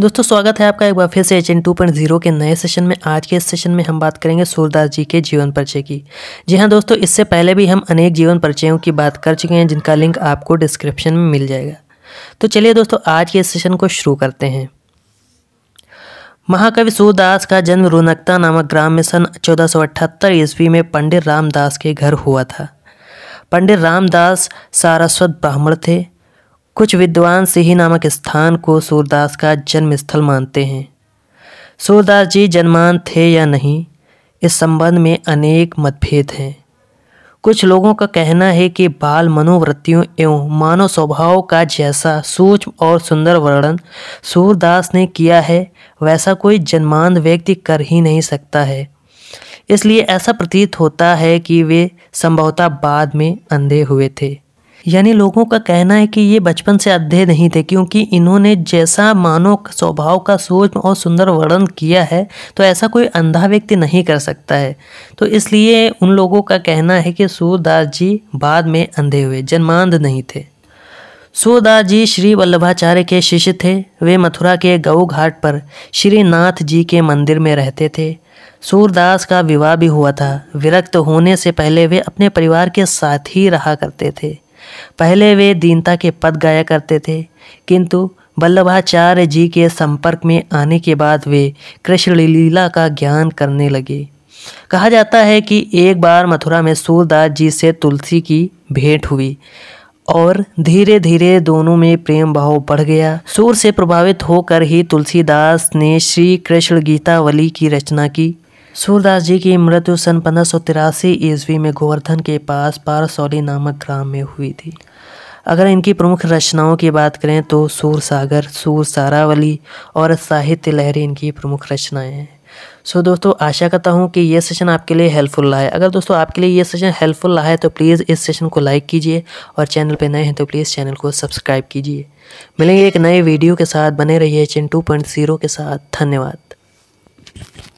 दोस्तों स्वागत है आपका एक बार फिर से H N two point zero के नए सेशन में आज के इस सेशन में हम बात करेंगे सूरदास जी के जीवन परिचय की जी हाँ दोस्तों इससे पहले भी हम अनेक जीवन परिचयों की बात कर चुके हैं जिनका लिंक आपको डिस्क्रिप्शन में मिल जाएगा तो चलिए दोस्तों आज के इस सेशन को शुरू करते हैं महाकवि सूरदास का जन्म रोनकता नामक ग्राम में सन चौदह सौ अठहत्तर ईस्वी में पंडित रामदास के घर हुआ था पंडित रामदास सारस्वत ब्राह्मण थे कुछ विद्वान सिही नामक स्थान को सूरदास का जन्म स्थल मानते हैं सूरदास जी जन्मान थे या नहीं इस संबंध में अनेक मतभेद हैं कुछ लोगों का कहना है कि बाल मनोवृत्तियों एवं मानव स्वभाव का जैसा सूक्ष्म और सुंदर वर्णन सूरदास ने किया है वैसा कोई जन्मांध व्यक्ति कर ही नहीं सकता है इसलिए ऐसा प्रतीत होता है कि वे संभवतः बाद में अंधे हुए थे यानी लोगों का कहना है कि ये बचपन से अध्यय नहीं थे क्योंकि इन्होंने जैसा मानव स्वभाव का सोच और सुंदर वर्णन किया है तो ऐसा कोई अंधा व्यक्ति नहीं कर सकता है तो इसलिए उन लोगों का कहना है कि सूरदास जी बाद में अंधे हुए जन्मांध नहीं थे सूरदास जी श्री वल्लभाचार्य के शिष्य थे वे मथुरा के गऊ घाट पर श्री नाथ जी के मंदिर में रहते थे सूरदास का विवाह भी हुआ था विरक्त होने से पहले वे अपने परिवार के साथ ही रहा करते थे पहले वे दीनता के पद गाया करते थे किंतु वल्लभाचार्य जी के संपर्क में आने के बाद वे कृष्ण लीला का ज्ञान करने लगे कहा जाता है कि एक बार मथुरा में सूरदास जी से तुलसी की भेंट हुई और धीरे धीरे दोनों में प्रेम भाव बढ़ गया सूर से प्रभावित होकर ही तुलसीदास ने श्री कृष्ण गीतावली की रचना की सूरदास जी की मृत्यु सन पंद्रह सौ तिरासी ईस्वी में गोवर्धन के पास पारसौली नामक ग्राम में हुई थी अगर इनकी प्रमुख रचनाओं की बात करें तो सूर सागर सूर सारावली और साहित्य लहरी इनकी प्रमुख रचनाएं हैं सो दोस्तों आशा करता हूँ कि यह सेशन आपके लिए हेल्पफुल रहा है अगर दोस्तों आपके लिए ये सेशन हेल्पफुल रहा है तो प्लीज़ इस सेशन को लाइक कीजिए और चैनल पर नए हैं तो प्लीज़ चैनल को सब्सक्राइब कीजिए मिलेंगे एक नए वीडियो के साथ बने रहिए चिन टू पॉइंट जीरो के साथ धन्यवाद